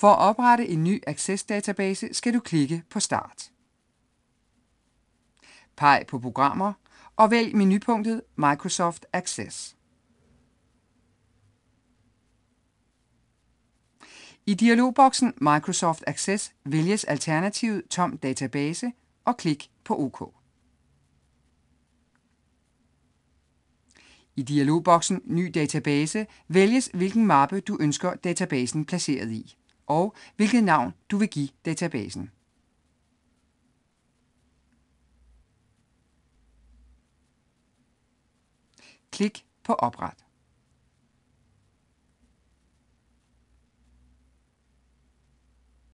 For at oprette en ny Access-database skal du klikke på Start. Peg på Programmer og vælg menupunktet Microsoft Access. I dialogboksen Microsoft Access vælges alternativet Tom database og klik på OK. I dialogboksen Ny database vælges hvilken mappe du ønsker databasen placeret i og hvilket navn du vil give databasen. Klik på Opret.